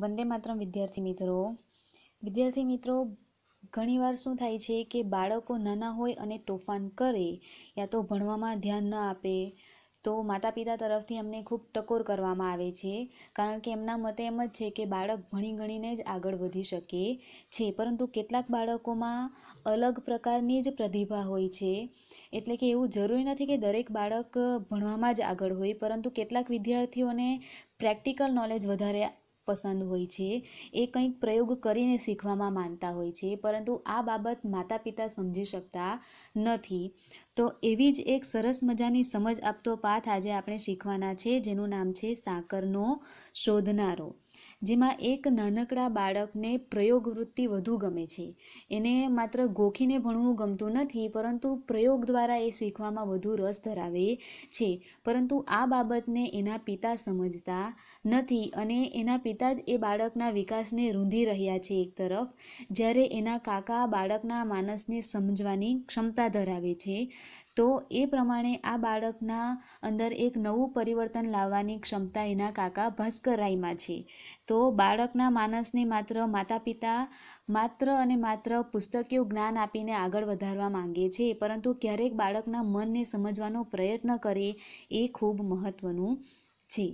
વંદે માત્રમ વિદ્યાર્થી મિત્રો વિદ્યાર્થી મિત્રો ઘણીવાર શું થાય છે કે બાળકો નાના હોય અને તોફાન કરે યા તો ભણવામાં ધ્યાન ન આપે તો માતા પિતા તરફથી અમને ખૂબ ટકોર કરવામાં આવે છે કારણ કે એમના મતે એમ જ છે કે બાળક ભણી ગણીને જ આગળ વધી શકે છે પરંતુ કેટલાક બાળકોમાં અલગ પ્રકારની જ પ્રતિભા હોય છે એટલે કે એવું જરૂરી નથી કે દરેક બાળક ભણવામાં જ આગળ હોય પરંતુ કેટલાક વિદ્યાર્થીઓને પ્રેક્ટિકલ નોલેજ વધારે પસંદ હોય છે એ કંઈક પ્રયોગ કરીને શીખવામાં માનતા હોય છે પરંતુ આ બાબત માતા પિતા સમજી શકતા નથી તો એવી જ એક સરસ મજાની સમજ આપતો પાથ આજે આપણે શીખવાના છે જેનું નામ છે સાકરનો શોધનારો જેમાં એક નાનકડા બાળકને પ્રયોગવૃત્તિ વધુ ગમે છે એને માત્ર ગોખીને ભણવું ગમતું નથી પરંતુ પ્રયોગ દ્વારા એ શીખવામાં વધુ રસ ધરાવે છે પરંતુ આ બાબતને એના પિતા સમજતા નથી અને એના પિતા જ એ બાળકના વિકાસને રૂંધી રહ્યા છે એક તરફ જ્યારે એના કાકા બાળકના માનસને સમજવાની ક્ષમતા ધરાવે છે તો એ પ્રમાણે આ બાળકના અંદર એક નવું પરિવર્તન લાવવાની ક્ષમતા એના કાકા ભાસ્કરરાયમાં છે તો બાળકના માનસને માત્ર માતા પિતા માત્ર અને માત્ર પુસ્તકીય જ્ઞાન આપીને આગળ વધારવા માંગે છે પરંતુ ક્યારેક બાળકના મનને સમજવાનો પ્રયત્ન કરે એ ખૂબ મહત્ત્વનું છે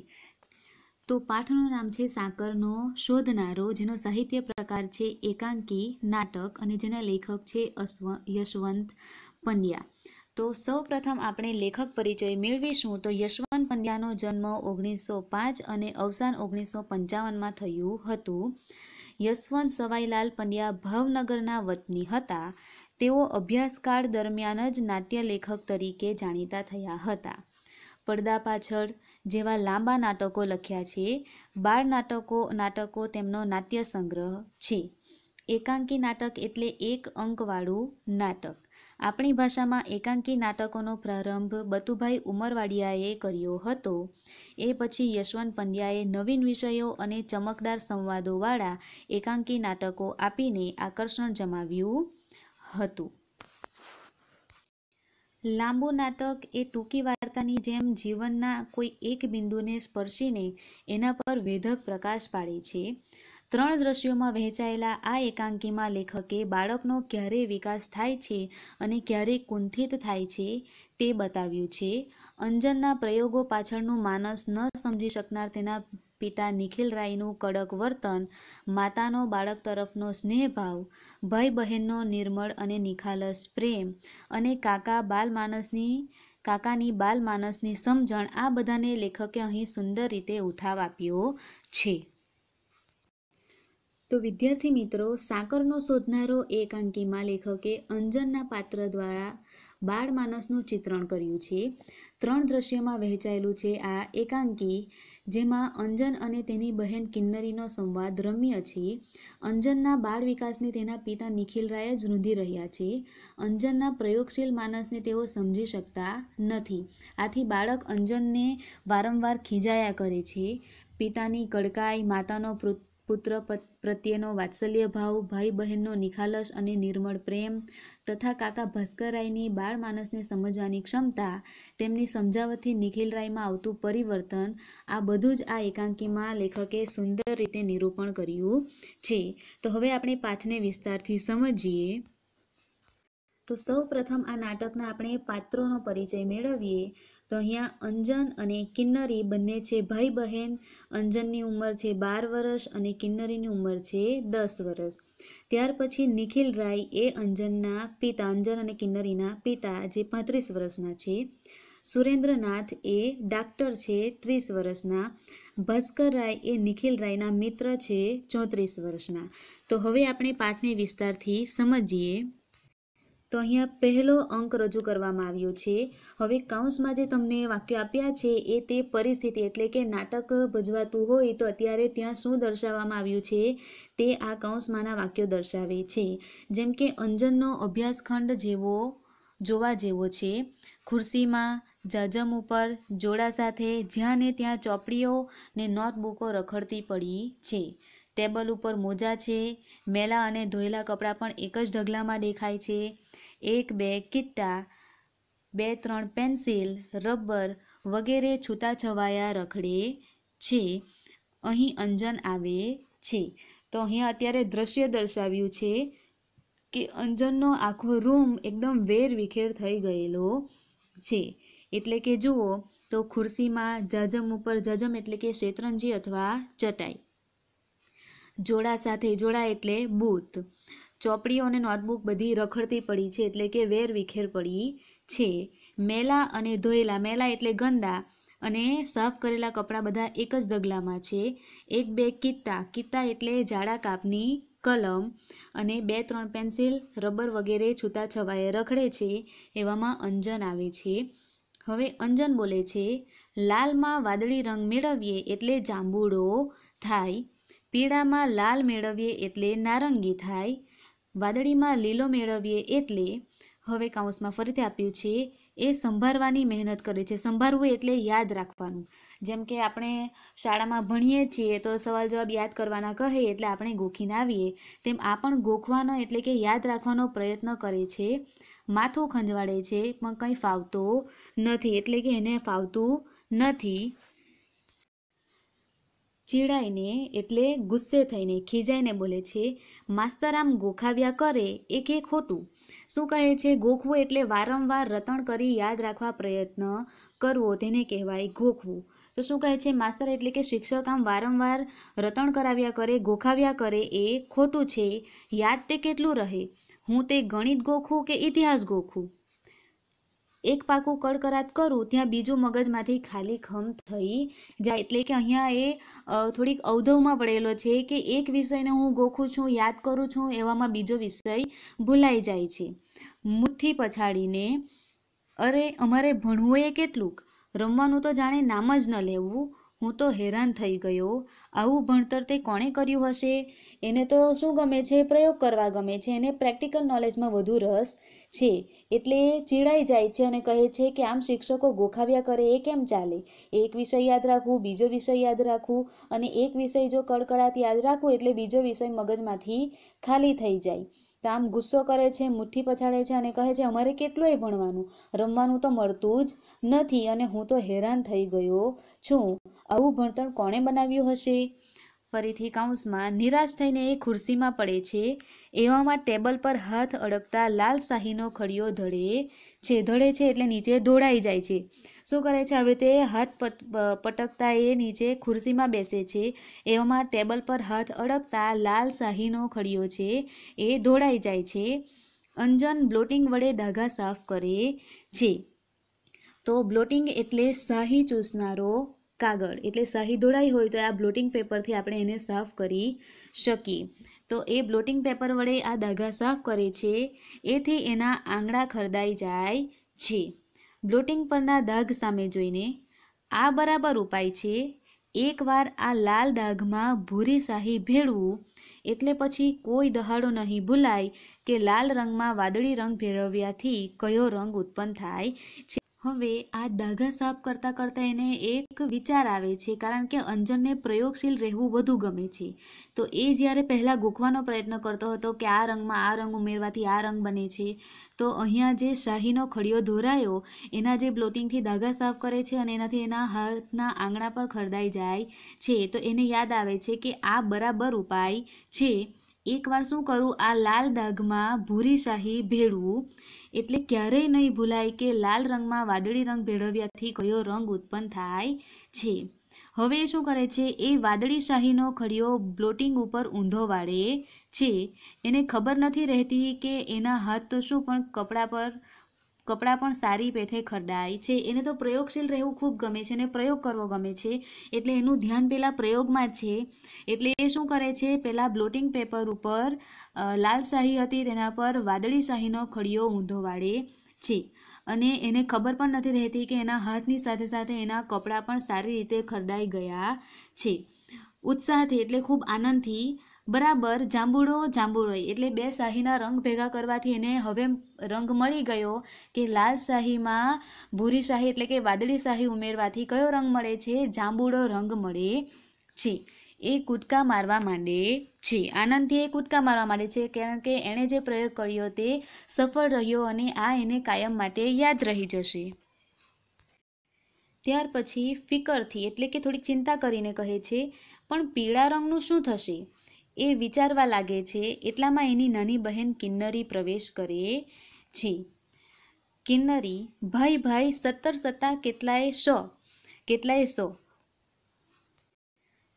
તો પાઠનું નામ છે સાકરનો શોધનારો જેનો સાહિત્ય પ્રકાર છે એકાંકી નાટક અને જેના લેખક છે અશ્વ યશવંત પંડ્યા તો સૌપ્રથમ આપણે લેખક પરિચય મેળવીશું તો યશવંત પંડ્યાનો જન્મ ઓગણીસો પાંચ અને અવસાન ઓગણીસો પંચાવનમાં થયું હતું યશવંત સવાઈલાલ પંડ્યા ભાવનગરના વતની હતા તેઓ અભ્યાસકાળ દરમિયાન જ નાટ્ય લેખક તરીકે જાણીતા થયા હતા પડદા પાછળ જેવા લાંબા નાટકો લખ્યા છે બાળ નાટકો નાટકો તેમનો નાટ્ય સંગ્રહ છે એકાંકી નાટક એટલે એક અંકવાળું નાટક આપણી ભાષામાં એકાંકી નાટકોનો પ્રારંભ બતુભાઈ ઉમરવાડિયાએ કર્યો હતો એ પછી યશવંત પંડ્યાએ નવીન વિષયો અને ચમકદાર સંવાદોવાળા એકાંકી નાટકો આપીને આકર્ષણ જમાવ્યું હતું લાંબુ નાટક એ ટૂંકી વાર્તાની જેમ જીવનના કોઈ એક બિંદુને સ્પર્શીને એના પર વેધક પ્રકાશ પાડે છે ત્રણ દ્રશ્યોમાં વહેંચાયેલા આ એકાંકીમાં લેખકે બાળકનો ક્યારે વિકાસ થાય છે અને ક્યારે કુંઠિત થાય છે તે બતાવ્યું છે અંજનના પ્રયોગો પાછળનું માનસ ન સમજી શકનાર તેના પિતા નિખિલ રાયનું કડક વર્તન માતાનો બાળક તરફનો સ્નેહભાવ ભાઈ બહેનનો નિર્મળ અને નિખાલસ પ્રેમ અને કાકા બાલમાનસની કાકાની બાલમાનસની સમજણ આ બધાને લેખકે અહીં સુંદર રીતે ઉઠાવ આપ્યો છે તો વિદ્યાર્થી મિત્રો સાકરનો શોધનારો એક અંકીમાં લેખકે અંજનના પાત્ર દ્વારા બાળ માનસનું ચિત્રણ કર્યું છે ત્રણ દ્રશ્યમાં વહેંચાયેલું છે આ એકાંકી જેમાં અંજન અને તેની બહેન કિન્નરીનો સંવાદ રમ્ય છે અંજનના બાળ વિકાસને તેના પિતા નિખિલ રાય જ રૂંધી રહ્યા છે અંજનના પ્રયોગશીલ માનસને તેઓ સમજી શકતા નથી આથી બાળક અંજનને વારંવાર ખીજાયા કરે છે પિતાની કડકાઈ માતાનો પૃથ્વી પુત્ર પ્રત્યેનો વાત્સલ્ય ભાવ ભાઈ બહેનનો નિખાલસ અને નિર્મળ પ્રેમ તથા કાકા ભાસ્કરરાયની બાળમાનસને સમજવાની ક્ષમતા તેમની સમજાવટથી નિખિલરાયમાં આવતું પરિવર્તન આ બધું જ આ એકાંકીમાં લેખકે સુંદર રીતે નિરૂપણ કર્યું છે તો હવે આપણે પાઠને વિસ્તારથી સમજીએ તો સૌ પ્રથમ આ નાટકના આપણે પાત્રોનો પરિચય મેળવીએ તો અહીંયા અંજન અને કિન્નરી બંને છે ભાઈ બહેન અંજનની ઉંમર છે બાર વર્ષ અને કિન્નરીની ઉંમર છે દસ વર્ષ ત્યાર પછી નિખિલ રાય એ અંજનના પિતા અંજન અને કિન્નરીના પિતા જે પાંત્રીસ વર્ષના છે સુરેન્દ્રનાથ એ ડાક્ટર છે ત્રીસ વર્ષના ભાસ્કર રાય એ નિખિલ રાયના મિત્ર છે ચોત્રીસ વર્ષના તો હવે આપણે પાઠને વિસ્તારથી સમજીએ તો અહીંયા પહેલો અંક રજૂ કરવામાં આવ્યો છે હવે કાઉન્સમાં જે તમને વાક્ય આપ્યા છે એ તે પરિસ્થિતિ એટલે કે નાટક ભજવાતું હોય તો અત્યારે ત્યાં શું દર્શાવવામાં આવ્યું છે તે આ કૌંસમાંના વાક્યો દર્શાવે છે જેમ કે અંજનનો અભ્યાસખંડ જેવો જોવા જેવો છે ખુરશીમાં જાજમ ઉપર જોડા સાથે જ્યાં ને ત્યાં ચોપડીઓ ને નોટબુકો રખડતી પડી છે ટેબલ ઉપર મોજા છે મેલા અને ધોયેલા કપડાં પણ એક જ ઢગલામાં દેખાય છે એક બે કિટ્ટા બે ત્રણ પેન્સિલ રબર વગેરે છૂટાછવાયા રખડે છે અહીં અંજન આવે છે તો અહીંયા અત્યારે દ્રશ્ય દર્શાવ્યું છે કે અંજનનો આખો રૂમ એકદમ વેર વિખેર થઈ ગયેલો છે એટલે કે જુઓ તો ખુરશીમાં જાજમ ઉપર જાજમ એટલે કે શેતરંજી અથવા ચટાઈ જોડા સાથે જોડા એટલે બૂથ ચોપડીઓ અને નોટબુક બધી રખડતી પડી છે એટલે કે વેર વિખેર પડી છે મેલા અને ધોયેલા મેલા એટલે ગંદા અને સાફ કરેલા કપડાં બધા એક જ ડગલામાં છે એક બે કિત્તા કિત્તા એટલે જાડા કાપની કલમ અને બે ત્રણ પેન્સિલ રબર વગેરે છૂટા છવાયે રખડે છે એવામાં અંજન આવે છે હવે અંજન બોલે છે લાલમાં વાદળી રંગ મેળવીએ એટલે જાંબુડો થાય પીળામાં લાલ મેળવીએ એટલે નારંગી થાય વાદળીમાં લીલો મેળવીએ એટલે હવે કાઉન્સમાં ફરીથી આપ્યું છે એ સંભાળવાની મહેનત કરે છે સંભાળવું એટલે યાદ રાખવાનું જેમ કે આપણે શાળામાં ભણીએ છીએ તો સવાલ જવાબ યાદ કરવાના કહે એટલે આપણે ગોખીને આવીએ તેમ આ પણ ગોખવાનો એટલે કે યાદ રાખવાનો પ્રયત્ન કરે છે માથું ખંજવાડે છે પણ કંઈ ફાવતો નથી એટલે કે એને ફાવતું નથી ચીડાઈને એટલે ગુસ્સે થઈને ખીજાઈને બોલે છે માસ્તર આમ ગોખાવ્યા કરે એ કે ખોટું શું કહે છે ગોખવું એટલે વારંવાર રતણ કરી યાદ રાખવા પ્રયત્ન કરવો તેને કહેવાય ગોખવું તો શું કહે છે માસ્તર એટલે કે શિક્ષક આમ વારંવાર રતણ કરાવ્યા કરે ગોખાવ્યા કરે એ ખોટું છે યાદ તે કેટલું રહે હું તે ગણિત ગોખું કે ઇતિહાસ ગોખું એક પાકું કડકરાત કરું ત્યાં બીજું મગજમાંથી ખાલી ખમ થઈ જાય એટલે કે અહીંયા એ થોડીક અવધવમાં પડેલો છે કે એક વિષયને હું ગોખું છું યાદ કરું છું એવામાં બીજો વિષય ભૂલાઈ જાય છે મુઠ્ઠી પછાડીને અરે અમારે ભણવું એ કેટલુંક રમવાનું તો જાણે નામ જ ન લેવું હું તો હેરાન થઈ ગયો આવું ભણતર તે કોણે કર્યું હશે એને તો શું ગમે છે પ્રયોગ કરવા ગમે છે એને પ્રેક્ટિકલ નોલેજમાં વધુ રસ છે એટલે ચીડાઈ જાય છે અને કહે છે કે આમ શિક્ષકો ગોખાવ્યા કરે એ કેમ ચાલે એક વિષય યાદ રાખવું બીજો વિષય યાદ રાખવું અને એક વિષય જો કડકડાત યાદ રાખવું એટલે બીજો વિષય મગજમાંથી ખાલી થઈ જાય રામ ગુસ્સો કરે છે મુઠ્ઠી પછાડે છે અને કહે છે અમારે કેટલોય ભણવાનું રમવાનું તો મળતું જ નથી અને હું તો હેરાન થઈ ગયો છું આવું ભણતર કોણે બનાવ્યું હશે ફરીથી કાઉન્સમાં નિરાશ થઈને એ ખુરશીમાં પડે છે એવામાં ટેબલ પર હાથ અડકતા લાલશાહીનો ખડિયો ધડે છે ધડે છે એટલે નીચે ધોળાઈ જાય છે શું કરે છે આવી રીતે હાથ પટકતા એ નીચે ખુરશીમાં બેસે છે એવામાં ટેબલ પર હાથ અડકતા લાલશાહીનો ખડિયો છે એ ધોળાઈ જાય છે અંજન બ્લોટિંગ વડે ધાગા સાફ કરે છે તો બ્લોટિંગ એટલે શાહી ચૂસનારો કાગળ એટલે શાહી ધોળાઈ હોય તો આ બ્લોટિંગ પેપરથી આપણે એને સાફ કરી શકીએ તો એ બ્લોટિંગ પેપર વડે આ દાગા સાફ કરે છે એથી એના આંગળા ખરદાઈ જાય છે બ્લોટિંગ પરના દાગ સામે જોઈને આ બરાબર ઉપાય છે એકવાર આ લાલ દાગમાં ભૂરી શાહી ભેળવું એટલે પછી કોઈ દહાડો નહીં ભૂલાય કે લાલ રંગમાં વાદળી રંગ ભેળવ્યાથી કયો રંગ ઉત્પન્ન થાય છે હવે આ દાઘા સાફ કરતાં કરતાં એને એક વિચાર આવે છે કારણ કે અંજનને પ્રયોગશીલ રહેવું વધુ ગમે છે તો એ જ્યારે પહેલાં ગૂંખવાનો પ્રયત્ન કરતો હતો કે આ રંગમાં આ રંગ ઉમેરવાથી આ રંગ બને છે તો અહીંયા જે શાહીનો ખડિયો ધોરાયો એના જે બ્લોટિંગથી દાઘા સાફ કરે છે અને એનાથી એના હાથના આંગણા પર ખરદાઈ જાય છે તો એને યાદ આવે છે કે આ બરાબર ઉપાય છે એકવાર શું કરું આ લાલ દાગમાં ભૂરી શાહી ભેળવું એટલે ક્યારેય નહીં ભૂલાય કે લાલ રંગમાં વાદળી રંગ ભેળવ્યાથી કયો રંગ ઉત્પન્ન થાય છે હવે શું કરે છે એ વાદળી શાહીનો ખડીયો બ્લોટિંગ ઉપર ઊંધો વાળે છે એને ખબર નથી રહેતી કે એના હાથ તો શું પણ કપડાં પર કપડાં પણ સારી પેઠે ખરડાય છે એને તો પ્રયોગશીલ રહેવું ખૂબ ગમે છે અને પ્રયોગ કરવો ગમે છે એટલે એનું ધ્યાન પહેલાં પ્રયોગમાં છે એટલે એ શું કરે છે પહેલાં બ્લોટિંગ પેપર ઉપર લાલ શાહી હતી તેના પર વાદળી શાહીનો ખડીયો ઊંધો વાળે છે અને એને ખબર પણ નથી રહેતી કે એના હાથની સાથે સાથે એના કપડાં પણ સારી રીતે ખરડાઈ ગયા છે ઉત્સાહથી એટલે ખૂબ આનંદથી બરાબર જાંબુડો જાંબુડોઈ એટલે બે શાહીના રંગ ભેગા કરવાથી એને હવે રંગ મળી ગયો કે લાલ શાહીમાં ભૂરી શાહી એટલે કે વાદળી શાહી ઉમેરવાથી કયો રંગ મળે છે જાંબુડો રંગ મળે છે એ કૂદકા મારવા માંડે છે આનંદથી એ કૂદકા મારવા માંડે છે કારણ કે એણે જે પ્રયોગ કર્યો તે સફળ રહ્યો અને આ એને કાયમ માટે યાદ રહી જશે ત્યાર પછી ફિકરથી એટલે કે થોડીક ચિંતા કરીને કહે છે પણ પીળા રંગનું શું થશે એ વિચારવા લાગે છે એટલામાં એની નાની બહેન કિન્નરી પ્રવેશ કરે છે કિન્નરી ભાઈ ભાઈ સત્તર સત્તા કેટલાય સો કેટલાય સો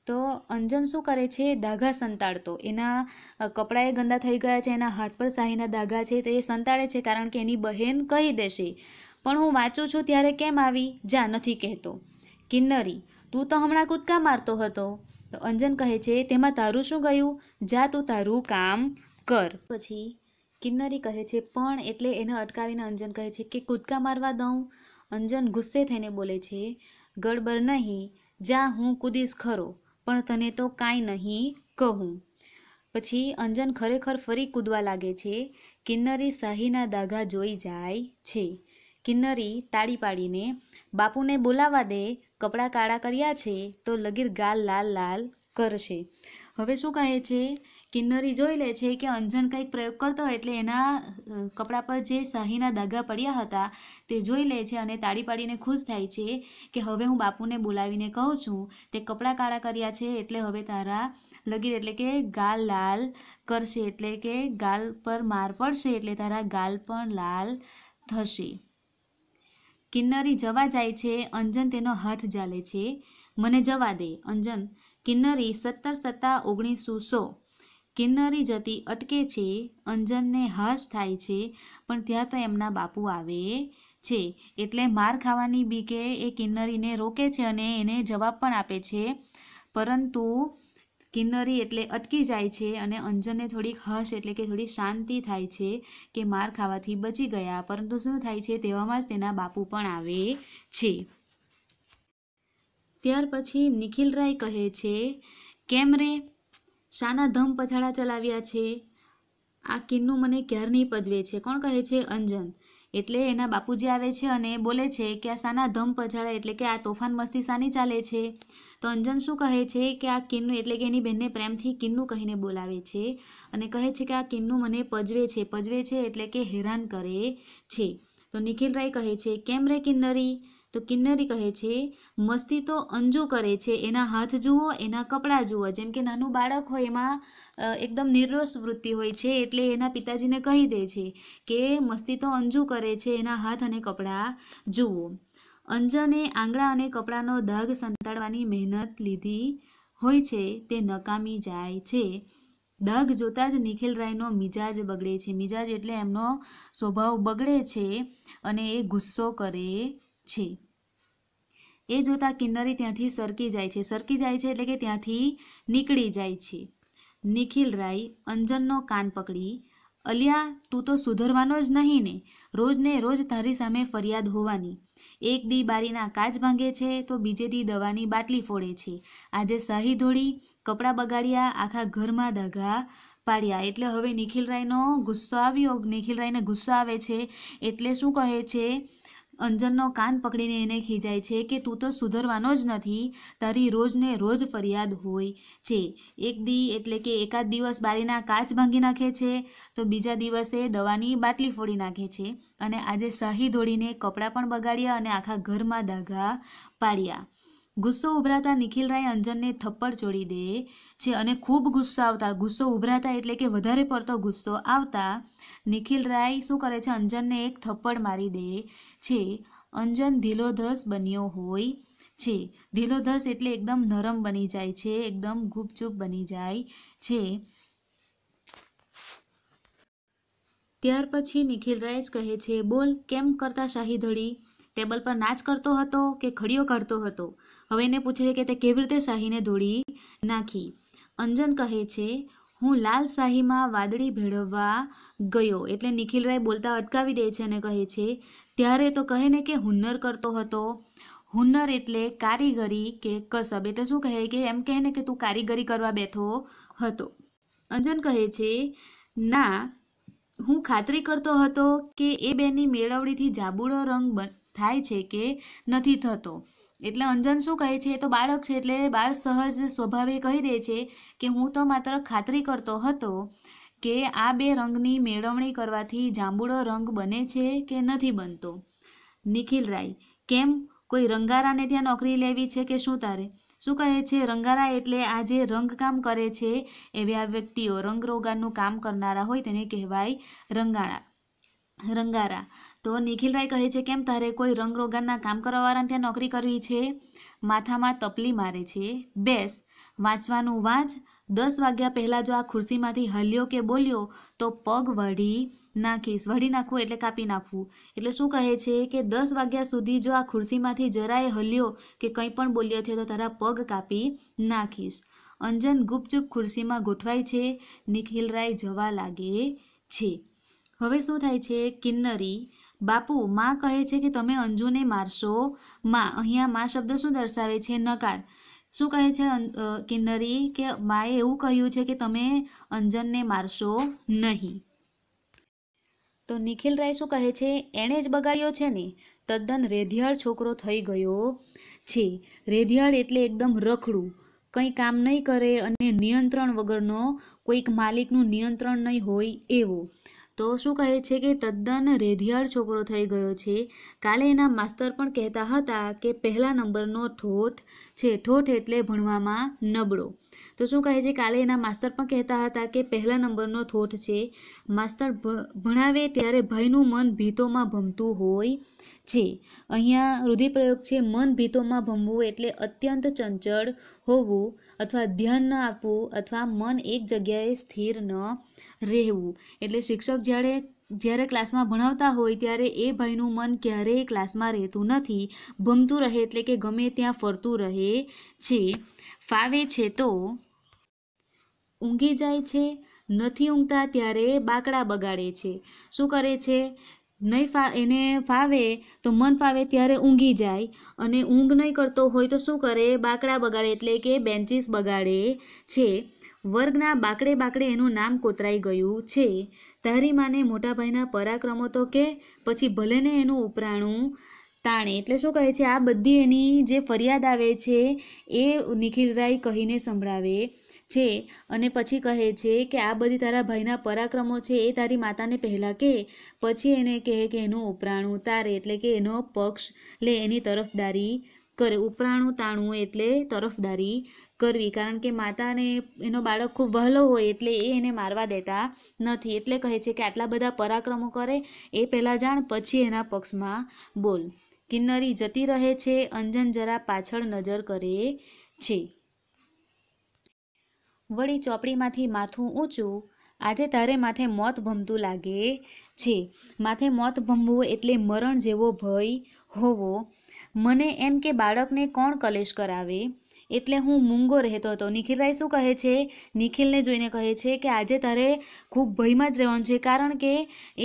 તો અંજન શું કરે છે ધાગા સંતાડતો એના કપડાએ ગંદા થઈ ગયા છે એના હાથ પર શાહીના ધાગા છે તો એ સંતાડે છે કારણ કે એની બહેન કહી દેશે પણ હું વાંચું છું ત્યારે કેમ આવી જા નથી કહેતો કિન્નરી તું તો હમણાં કૂદકા મારતો હતો તો અંજન કહે છે તેમાં તારું શું ગયું જા તું તારું કામ કર પછી કિન્નરી કહે છે પણ એટલે એને અટકાવીને અંજન કહે છે કે કૂદકા મારવા દઉં અંજન ગુસ્સે થઈને બોલે છે ગડબડ નહીં જા હું કૂદીશ ખરો પણ તને તો કાંઈ નહીં કહું પછી અંજન ખરેખર ફરી કૂદવા લાગે છે કિન્નરી શાહીના દાગા જોઈ જાય છે કિન્નરી તાળી પાડીને બાપુને બોલાવા દે કપડાં કાળા કર્યા છે તો લગીર ગાલ લાલ લાલ કરશે હવે શું કહે છે કિન્નરી જોઈ લે છે કે અંજન કંઈક પ્રયોગ કરતો હોય એટલે એના કપડાં પર જે શાહીના દાગા પડ્યા હતા તે જોઈ લે છે અને તાળી પાડીને ખુશ થાય છે કે હવે હું બાપુને બોલાવીને કહું છું તે કપડાં કાળા કર્યા છે એટલે હવે તારા લગીર એટલે કે ગાલ લાલ કરશે એટલે કે ગાલ પર માર પડશે એટલે તારા ગાલ પણ લાલ થશે કિન્નરી જવા જાય છે અંજન તેનો હાથ ઝાલે છે મને જવા દે અંજન કિન્નરી સત્તર સત્તા ઓગણીસો સો કિન્નરી જતી અટકે છે અંજનને હાશ થાય છે પણ ત્યાં તો એમના બાપુ આવે છે એટલે માર ખાવાની બીકે એ કિન્નરીને રોકે છે અને એને જવાબ પણ આપે છે પરંતુ કિન્નરી એટલે અટકી જાય છે અને અંજનને થોડીક હશ એટલે કે થોડી શાંતિ થાય છે કે માર ખાવાથી બચી ગયા પરંતુ શું થાય છે તેવામાં જ તેના બાપુ પણ આવે છે ત્યાર પછી નિખિલ રાય કહે છે કેમ રે શાના ધમ પછાડા ચલાવ્યા છે આ કિન્નું મને ક્યારની પજવે છે કોણ કહે છે અંજન એટલે એના બાપુજી આવે છે અને બોલે છે કે આ સાના ધમ પછાડે એટલે કે આ તોફાન મસ્તી સાની ચાલે છે તો અંજન શું કહે છે કે આ કિન્નું એટલે કે એની બહેનને પ્રેમથી કિન્નું કહીને બોલાવે છે અને કહે છે કે આ કિન્નું મને પજવે છે પજવે છે એટલે કે હેરાન કરે છે તો નિખિલ રાય કહે છે કેમ રે કિન્નરી તો કિન્નરી કહે છે મસ્તી તો અંજુ કરે છે એના હાથ જુઓ એના કપડાં જુઓ જેમ કે નાનું બાળક હોય એમાં એકદમ નિર્દોષ વૃત્તિ હોય છે એટલે એના પિતાજીને કહી દે છે કે મસ્તી તો અંજુ કરે છે એના હાથ અને કપડાં જુઓ અંજને આંગળા અને કપડાનો દાગ સંતાડવાની મહેનત લીધી હોય છે તે નકામી જાય છે દાગ જોતાં જ નિખિલ રાયનો મિજાજ બગડે છે મિજાજ એટલે એમનો સ્વભાવ બગડે છે અને એ ગુસ્સો કરે છે એ જોતાં કિન્નરી ત્યાંથી સરકી જાય છે સરકી જાય છે એટલે કે ત્યાંથી નીકળી જાય છે નિખિલ રાય અંજનનો કાન પકડી અલિયા તું તો સુધરવાનો જ નહીં ને રોજને રોજ તારી સામે ફરિયાદ હોવાની એક દી બારીના કાચ ભાંગે છે તો બીજે દી દવાની બાટલી ફોડે છે આજે શાહી ધોળી કપડાં બગાડ્યા આખા ઘરમાં દગા પાડ્યા એટલે હવે નિખિલ રાયનો ગુસ્સો આવ્યો નિખિલ રાયને ગુસ્સો આવે છે એટલે શું કહે છે અંજનનો કાન પકડીને એને ખીજાય છે કે તું તો સુધરવાનો જ નથી તારી રોજને રોજ ફરિયાદ હોય છે એક દી એટલે કે એકાદ દિવસ બારીના કાચ ભાંગી નાખે છે તો બીજા દિવસે દવાની બાટલી ફોડી નાખે છે અને આજે શાહી ધોળીને કપડાં પણ બગાડ્યા અને આખા ઘરમાં ધાગા પાડ્યા ગુસ્સો ઉભરાતા નિખિલ રાય અંજનને થપ્પડ ચોડી દે છે અને ખૂબ ગુસ્સો આવતા ગુસ્સો ઉભરાતા એટલે કે વધારે પડતો ગુસ્સો આવતા નિખિલ રાય શું કરે છે અંજનને એક થપ્પડ મારી દે છે અંજન ધીલોધસ બન્યો હોય છે ધીલોધસ એટલે એકદમ નરમ બની જાય છે એકદમ ગુપચુપ બની જાય છે ત્યાર પછી નિખિલ રાય જ કહે છે બોલ કેમ કરતા શાહી ધડી ટેબલ પર નાચ કરતો હતો કે ખડીઓ કરતો હતો હવે એને પૂછે છે કે તે કેવી રીતે શાહીને દોડી નાખી અંજન કહે છે હું લાલ શાહીમાં વાદળી ભેળવવા ગયો એટલે નિખિલરાય બોલતા અટકાવી દે છે અને કહે છે ત્યારે તો કહે ને કે હુન્નર કરતો હતો હુન્નર એટલે કારીગરી કે કસબ એટલે શું કહે કે એમ કહે ને કે તું કારીગરી કરવા બેઠો હતો અંજન કહે છે ના હું ખાતરી કરતો હતો કે એ બેની મેળવણીથી જાબુડો રંગ થાય છે કે નથી થતો એટલે અંજન શું કહે છે તો બાળક છે એટલે બાળ સહજ સ્વભાવે કહી દે છે કે હું તો માત્ર ખાતરી કરતો હતો કે આ બે રંગની મેળવણી કરવાથી જાંબુડો રંગ બને છે કે નથી બનતો નિખિલ રાય કેમ કોઈ રંગારાને ત્યાં નોકરી લેવી છે કે શું તારે શું કહે છે રંગારા એટલે આ જે રંગકામ કરે છે એવી આ વ્યક્તિઓ રંગરોગાનનું કામ કરનારા હોય તેને કહેવાય રંગાણા રંગારા તો નિખિલરાય કહે છે કેમ તારે કોઈ રંગરોગાનના કામ કરવાવાળાને ત્યાં નોકરી કરવી છે માથામાં તપલી મારે છે બેસ વાંચવાનું વાંચ દસ વાગ્યા પહેલાં જો આ ખુરશીમાંથી હલ્યો કે બોલ્યો તો પગ વઢી નાખીશ વઢી નાખવું એટલે કાપી નાખવું એટલે શું કહે છે કે દસ વાગ્યા સુધી જો આ ખુરશીમાંથી જરાય હલ્યો કે કંઈ પણ બોલ્યો છે તો તારા પગ કાપી નાખીશ અંજન ગુપચુપ ખુરશીમાં ગોઠવાય છે નિખિલ રાય જવા લાગે છે હવે શું થાય છે કિન્નરી બાપુ માં કહે છે કે તમે અંજુને મારશો માં અહીંયા માં શબ્દ શું દર્શાવે છે નકાર શું કહે છે કિન્નરી કે બાએ એવું કહ્યું છે કે તમે અંજનને મારશો નહીં તો નિખિલ રાય શું કહે છે એણે જ બગાડ્યો છે ને તદ્દન રેધિયાળ છોકરો થઈ ગયો છે રેધિયાળ એટલે એકદમ રખડું કંઈ કામ નહીં કરે અને નિયંત્રણ વગરનો કોઈક માલિકનું નિયંત્રણ નહીં હોય એવો તો શું કહે છે કે તદ્દન રેધિયાળ છોકરો થઈ ગયો છે કાલે એના માસ્તર પણ કહેતા હતા કે પહેલા નંબરનો ઠોઠ છે ઠોઠ એટલે ભણવામાં નબળો તો શું કહે છે કાલે એના માસ્તર પણ કહેતા હતા કે પહેલા નંબરનો થોટ છે માસ્તર ભણાવે ત્યારે ભાઈનું મન ભીતોમાં ભમતું હોય છે અહીંયા રૂઢિપ્રયોગ છે મન ભીતોમાં ભમવું એટલે અત્યંત ચંચળ હોવું અથવા ધ્યાન ન આપવું અથવા મન એક જગ્યાએ સ્થિર ન રહેવું એટલે શિક્ષક જ્યારે જ્યારે ક્લાસમાં ભણાવતા હોય ત્યારે એ ભાઈનું મન ક્યારેય ક્લાસમાં રહેતું નથી ભમતું રહે એટલે કે ગમે ત્યાં ફરતું રહે છે ફાવે છે તો ઊંઘી જાય છે નથી ઊંઘતા ત્યારે બાકડા બગાડે છે શું કરે છે નહીં ફા એને ફાવે તો મન ફાવે ત્યારે ઊંઘી જાય અને ઊંઘ નહીં કરતો હોય તો શું કરે બાકડા બગાડે એટલે કે બેન્ચીસ બગાડે છે વર્ગના બાકડે બાકડે એનું નામ કોતરાઈ ગયું છે તારી માને મોટાભાઈના પરાક્રમો તો કે પછી ભલેને એનું ઉપરાણું તાણે એટલે શું કહે છે આ બધી એની જે ફરિયાદ આવે છે એ નિખિલ રાય કહીને સંભળાવે છે અને પછી કહે છે કે આ બધી તારા ભાઈના પરાક્રમો છે એ તારી માતાને પહેલાં કે પછી એને કહે કે એનું ઉપરાણું તારે એટલે કે એનો પક્ષ લે એની તરફદારી કરે ઉપરાણું તાણું એટલે તરફદારી કરવી કારણ કે માતાને એનો બાળક ખૂબ વહલો હોય એટલે એ એને મારવા દેતા નથી એટલે કહે છે કે આટલા બધા પરાક્રમો કરે એ પહેલાં જાણ પછી એના પક્ષમાં બોલ કિન્નરી જતી રહે છે અંજન જરા પાછળ નજર કરે છે વળી ચોપડીમાંથી માથું ઊંચું આજે તારે માથે મોત ભમતું લાગે છે માથે મોત ભમવું એટલે મરણ જેવો ભય હોવો મને એમ કે બાળકને કોણ કલેશ કરાવે એટલે હું મૂંગો રહેતો હતો નિખિલરાય શું કહે છે નિખિલને જોઈને કહે છે કે આજે તારે ખૂબ ભયમાં જ રહેવાનું છે કારણ કે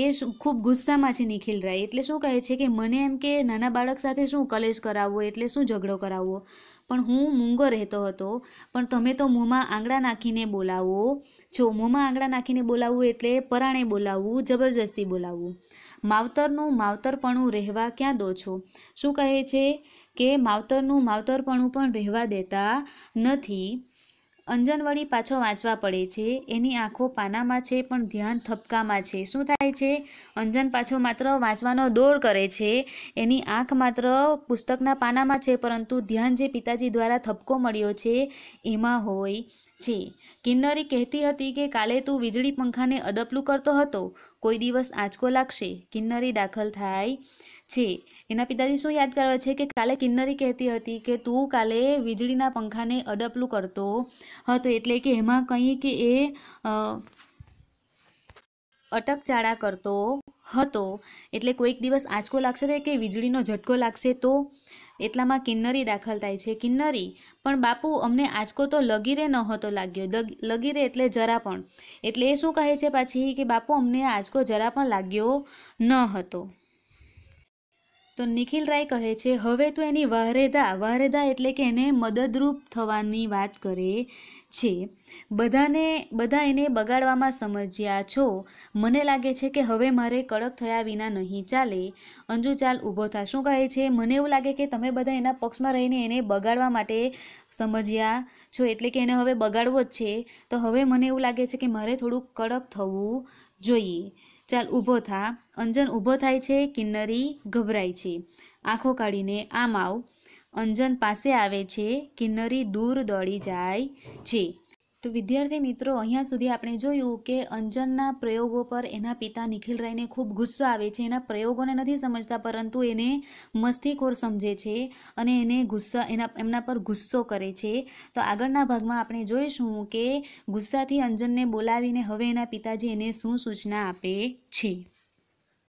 એ ખૂબ ગુસ્સામાં છે નિખિલરાય એટલે શું કહે છે કે મને એમ કે નાના બાળક સાથે શું કલેશ કરાવવો એટલે શું ઝઘડો કરાવવો પણ હું મૂંગો રહેતો હતો પણ તમે તો મોંમાં આંગળા નાખીને બોલાવો છો મોંમાં આંગળા નાખીને બોલાવવું એટલે પરાણે બોલાવવું જબરજસ્તી બોલાવવું માવતરનું માવતરપણું રહેવા ક્યાં દો છો શું કહે છે કે માવતરનું માવતરપણું પણ રહેવા દેતા નથી અંજન વળી પાછો વાંચવા પડે છે એની આંખો પાનામાં છે પણ ધ્યાન થપકામાં છે શું થાય છે અંજન પાછો માત્ર વાંચવાનો દોર કરે છે એની આંખ માત્ર પુસ્તકના પાનામાં છે પરંતુ ધ્યાન જે પિતાજી દ્વારા થપકો મળ્યો છે એમાં હોય છે કિન્નરી કહેતી હતી કે કાલે તું વીજળી પંખાને અદપલું કરતો હતો કોઈ દિવસ આંચકો લાગશે કિન્નરી દાખલ થાય છે એના પિતાજી શું યાદ કરાવે છે કે કાલે કિન્નરી કહેતી હતી કે તું કાલે વીજળીના પંખાને અડપલું કરતો હતો એટલે કે એમાં કંઈ કે એ અટકચાળા કરતો હતો એટલે કોઈક દિવસ આંચકો લાગશે કે વીજળીનો ઝટકો લાગશે તો એટલામાં કિન્નરી દાખલ થાય છે કિન્નરી પણ બાપુ અમને આંચકો તો લગીરે નહોતો લાગ્યો લગીરે એટલે જરા પણ એટલે એ શું કહે છે પાછી કે બાપુ અમને આંચકો જરા પણ લાગ્યો ન હતો તો નિખિલ રાય કહે છે હવે તો એની વાહરેદા વાહરેદા એટલે કે એને મદદરૂપ થવાની વાત કરે છે બધાને બધા એને બગાડવામાં સમજ્યા છો મને લાગે છે કે હવે મારે કડક થયા વિના નહીં ચાલે અંજુ ચાલ ઊભો થા શું કહે છે મને એવું લાગે કે તમે બધા એના પક્ષમાં રહીને એને બગાડવા માટે સમજ્યા છો એટલે કે એને હવે બગાડવો જ છે તો હવે મને એવું લાગે છે કે મારે થોડુંક કડક થવું જોઈએ ચાલ ઊભો થા અંજન ઊભો થાય છે કિન્નરી ગભરાય છે આંખો કાઢીને આમ આવ અંજન પાસે આવે છે કિન્નરી દૂર દોડી જાય છે તો વિદ્યાર્થી મિત્રો અહીંયા સુધી આપણે જોયું કે અંજનના પ્રયોગો પર એના પિતા નિખિલ રાયને ખૂબ ગુસ્સો આવે છે એના પ્રયોગોને નથી સમજતા પરંતુ એને મસ્તીખોર સમજે છે અને એને ગુસ્સા એના એમના પર ગુસ્સો કરે છે તો આગળના ભાગમાં આપણે જોઈશું કે ગુસ્સાથી અંજનને બોલાવીને હવે એના પિતાજી એને શું સૂચના આપે છે